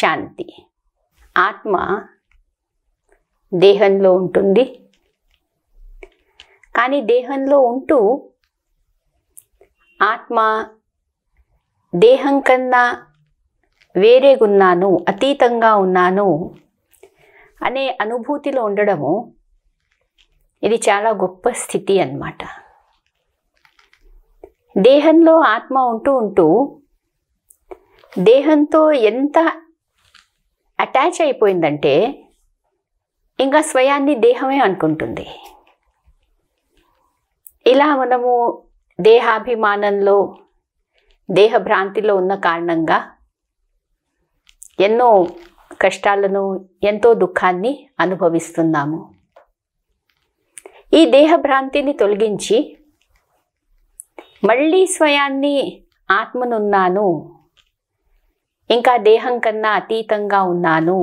శాంతి ఆత్మ దేహంలో ఉంటుంది కానీ దేహంలో ఉంటూ ఆత్మ దేహం కన్నా వేరేగున్నాను అతీతంగా ఉన్నాను అనే అనుభూతిలో ఉండడము ఇది చాలా గొప్ప స్థితి అన్నమాట దేహంలో ఆత్మ ఉంటూ ఉంటూ దేహంతో ఎంత అటాచ్ అయిపోయిందంటే ఇంకా స్వయాన్ని దేహమే అనుకుంటుంది ఇలా మనము దేహాభిమానంలో దేహభ్రాంతిలో ఉన్న కారణంగా ఎన్నో కష్టాలను ఎంతో దుఃఖాన్ని అనుభవిస్తున్నాము ఈ దేహభ్రాంతిని తొలగించి మళ్ళీ స్వయాన్ని ఆత్మనున్నాను ఇంకా దేహం కన్నా అతీతంగా ఉన్నాను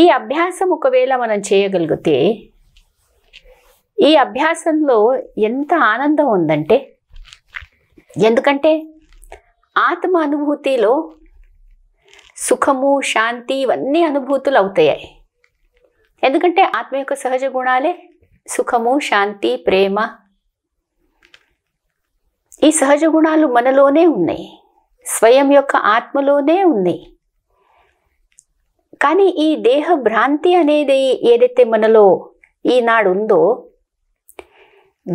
ఈ అభ్యాసం ఒకవేళ మనం చేయగలిగితే ఈ అభ్యాసంలో ఎంత ఆనందం ఉందంటే ఎందుకంటే ఆత్మ అనుభూతిలో సుఖము శాంతి ఇవన్నీ అనుభూతులు అవుతాయి ఎందుకంటే ఆత్మ యొక్క సహజ గుణాలే సుఖము శాంతి ప్రేమ ఈ సహజ గుణాలు మనలోనే ఉన్నాయి స్వయం యొక్క ఆత్మలోనే ఉంది కానీ ఈ దేహ భ్రాంతి అనేది ఏదైతే మనలో ఈనాడు ఉందో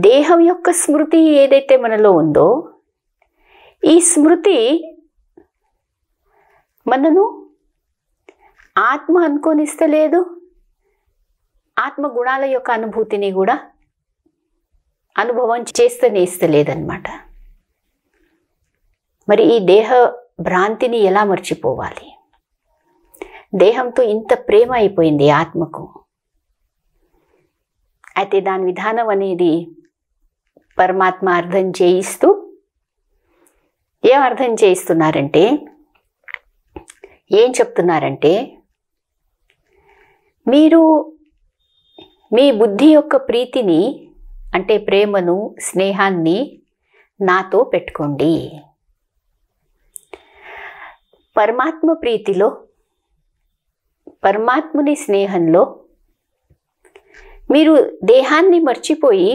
దేహం యొక్క స్మృతి ఏదైతే మనలో ఉందో ఈ స్మృతి మనను ఆత్మ అనుకోనిస్తలేదు ఆత్మ గుణాల యొక్క అనుభూతిని కూడా అనుభవం చేస్తూనే ఇస్తలేదన్నమాట మరి ఈ దేహ భ్రాంతిని ఎలా మర్చిపోవాలి దేహంతో ఇంత ప్రేమ అయిపోయింది ఆత్మకు అయితే దాని విధానం అనేది పరమాత్మ అర్థం చేయిస్తూ ఏం అర్థం చేయిస్తున్నారంటే ఏం చెప్తున్నారంటే మీరు మీ బుద్ధి యొక్క ప్రీతిని అంటే ప్రేమను స్నేహాన్ని నాతో పెట్టుకోండి పరమాత్మ ప్రీతిలో పరమాత్ముని స్నేహంలో మీరు దేహాన్ని మర్చిపోయి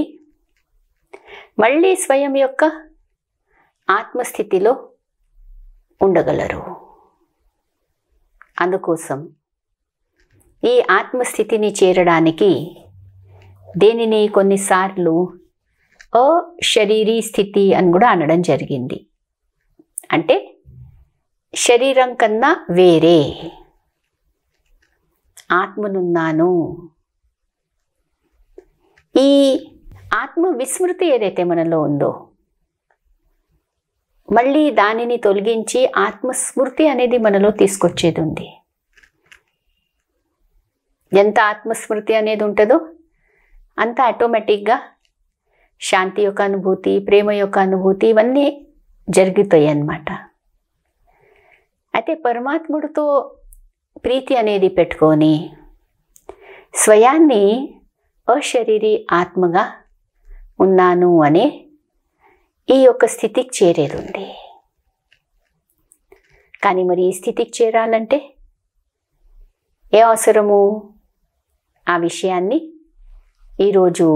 మళ్ళీ స్వయం యొక్క ఆత్మస్థితిలో ఉండగలరు అందుకోసం ఈ ఆత్మస్థితిని చేరడానికి దేనిని కొన్నిసార్లు అశరీరీ స్థితి అని కూడా అనడం జరిగింది అంటే శరీరం కన్నా వేరే ఆత్మనున్నాను ఈ ఆత్మ విస్మృతి ఏదైతే మనలో ఉందో మళ్ళీ దానిని తొలగించి ఆత్మస్మృతి అనేది మనలో తీసుకొచ్చేది ఉంది ఎంత ఆత్మస్మృతి అనేది ఉంటుందో అంత ఆటోమేటిక్గా శాంతి యొక్క అనుభూతి ప్రేమ యొక్క అనుభూతి ఇవన్నీ జరుగుతాయి అన్నమాట అయితే పరమాత్ముడితో ప్రీతి అనేది పెట్టుకొని స్వయాన్ని అశరీరి ఆత్మగా ఉన్నాను అనే ఈ యొక్క స్థితికి చేరేది ఉంది కానీ మరి ఈ స్థితికి చేరాలంటే ఏ అవసరము ఆ విషయాన్ని ఈరోజు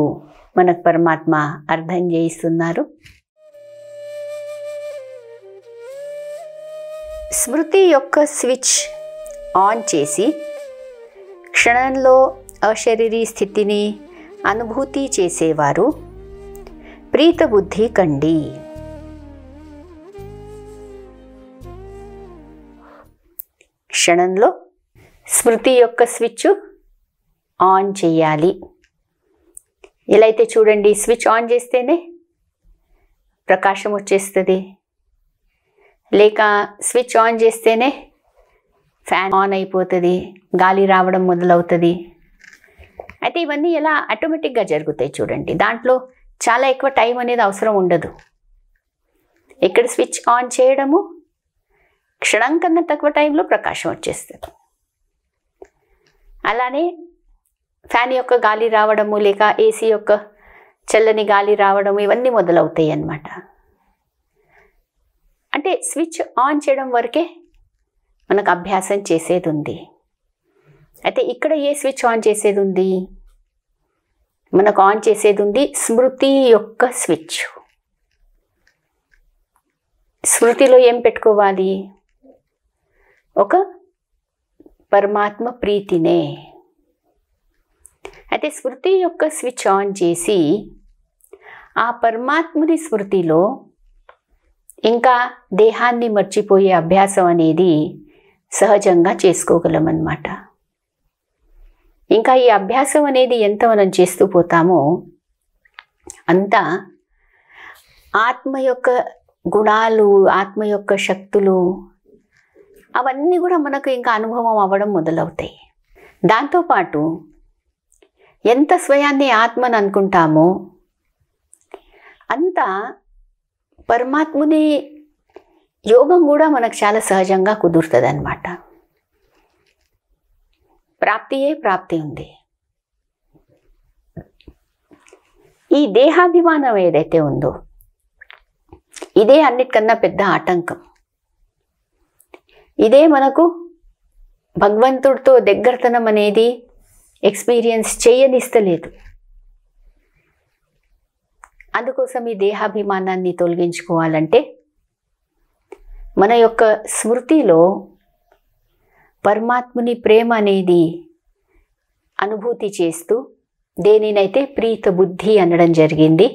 మనకు పరమాత్మ అర్థం చేయిస్తున్నారు స్మృతి యొక్క స్విచ్ ఆన్ చేసి క్షణంలో అశరీరీ స్థితిని అనుభూతి చేసేవారు ప్రీతబుద్ధి కండి క్షణంలో స్మృతి యొక్క స్విచ్ ఆన్ చేయాలి ఎలా అయితే చూడండి స్విచ్ ఆన్ చేస్తేనే ప్రకాశం వచ్చేస్తుంది లేక స్విచ్ ఆన్ చేస్తేనే ఫ్యాన్ ఆన్ అయిపోతుంది గాలి రావడం మొదలవుతుంది అయితే ఇవన్నీ ఎలా ఆటోమేటిక్గా జరుగుతాయి చూడండి దాంట్లో చాలా ఎక్కువ టైం అనేది అవసరం ఉండదు ఇక్కడ స్విచ్ ఆన్ చేయడము క్షణం కన్నా తక్కువ టైంలో ప్రకాశం వచ్చేస్తుంది అలానే ఫ్యాన్ యొక్క గాలి రావడము లేక ఏసీ యొక్క చల్లని గాలి రావడము ఇవన్నీ మొదలవుతాయి అన్నమాట అంటే స్విచ్ ఆన్ చేయడం వరకే మనకు అభ్యాసం చేసేది ఉంది అయితే ఇక్కడ ఏ స్విచ్ ఆన్ చేసేది ఉంది మనకు ఆన్ చేసేది ఉంది స్మృతి యొక్క స్విచ్ స్మృతిలో ఏం పెట్టుకోవాలి ఒక పరమాత్మ ప్రీతినే అయితే స్మృతి యొక్క స్విచ్ ఆన్ చేసి ఆ పరమాత్మని స్మృతిలో ఇంకా దేహాన్ని మర్చిపోయే అభ్యాసం అనేది సహజంగా చేసుకోగలం అన్నమాట ఇంకా ఈ అభ్యాసం అనేది ఎంత మనం చేస్తూ పోతామో అంత ఆత్మ యొక్క గుణాలు ఆత్మ యొక్క శక్తులు అవన్నీ కూడా మనకు ఇంకా అనుభవం అవ్వడం మొదలవుతాయి దాంతోపాటు ఎంత స్వయాన్ని ఆత్మని అనుకుంటామో అంత పరమాత్ముని యోగం కూడా మనకు చాలా సహజంగా కుదురుతుంది అనమాట ప్రాప్తియే ప్రాప్తి ఉంది ఈ దేహాభిమానం ఏదైతే ఉందో ఇదే అన్నిటికన్నా పెద్ద ఆటంకం ఇదే మనకు భగవంతుడితో దగ్గరతనం అనేది ఎక్స్పీరియన్స్ చేయనిస్తలేదు అందుకోసం ఈ దేహాభిమానాన్ని తొలగించుకోవాలంటే మన యొక్క స్మృతిలో పరమాత్ముని ప్రేమ అనేది అనుభూతి చేస్తూ దేనినైతే ప్రీత బుద్ధి అనడం జరిగింది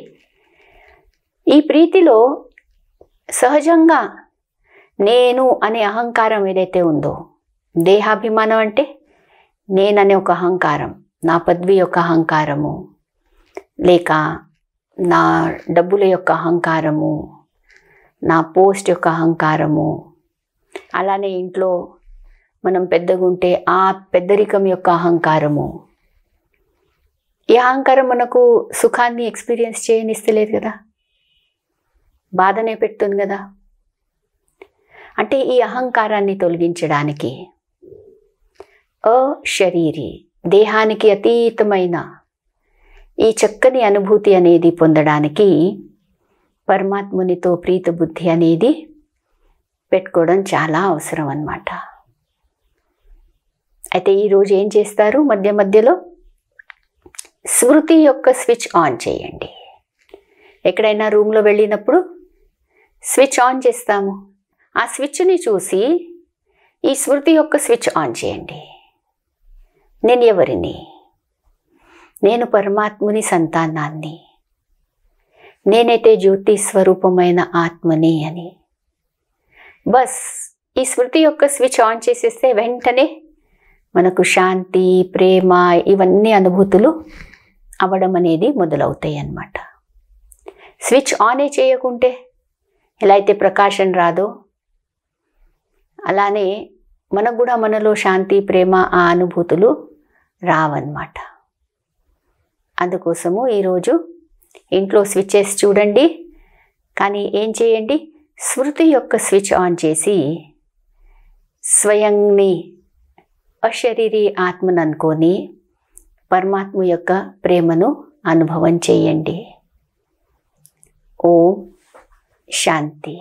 ఈ ప్రీతిలో సహజంగా నేను అనే అహంకారం ఏదైతే ఉందో దేహాభిమానం అంటే నేననే ఒక అహంకారం నా పదవి యొక్క అహంకారము లేక నా డబ్బుల యొక్క అహంకారము నా పోస్ట్ యొక్క అహంకారము అలానే ఇంట్లో మనం పెద్దగుంటే ఆ పెద్దరికం యొక్క అహంకారము ఈ అహంకారం మనకు సుఖాన్ని ఎక్స్పీరియన్స్ చేయనిస్తలేదు కదా బాధనే పెడుతుంది కదా అంటే ఈ అహంకారాన్ని తొలగించడానికి అశరీరి దేహానికి అతీతమైన ఈ చక్కని అనుభూతి అనేది పొందడానికి పరమాత్మునితో ప్రీత బుద్ధి అనేది పెట్టుకోవడం చాలా అవసరం అన్నమాట అయితే ఈరోజు ఏం చేస్తారు మధ్య మధ్యలో స్మృతి యొక్క స్విచ్ ఆన్ చేయండి ఎక్కడైనా రూమ్లో వెళ్ళినప్పుడు స్విచ్ ఆన్ చేస్తాము ఆ స్విచ్ని చూసి ఈ స్మృతి యొక్క స్విచ్ ఆన్ చేయండి నేను ఎవరిని నేను పరమాత్ముని సంతానాన్ని నేనైతే జ్యోతి స్వరూపమైన ఆత్మని అని బస్ ఈ స్మృతి యొక్క స్విచ్ ఆన్ చేసేస్తే వెంటనే మనకు శాంతి ప్రేమ ఇవన్నీ అనుభూతులు అవ్వడం అనేది మొదలవుతాయి అన్నమాట స్విచ్ ఆనే చేయకుంటే ఎలా అయితే ప్రకాశం రాదో అలానే మనకు కూడా మనలో శాంతి ప్రేమ ఆ అనుభూతులు రావన్నమాట అందుకోసము ఈరోజు ఇంట్లో స్విచ్చెస్ చూడండి కానీ ఏం చేయండి స్మృతి యొక్క స్విచ్ ఆన్ చేసి స్వయంని అశరీరీ ఆత్మను అనుకొని పరమాత్మ యొక్క ప్రేమను అనుభవం చేయండి ఓం శాంతి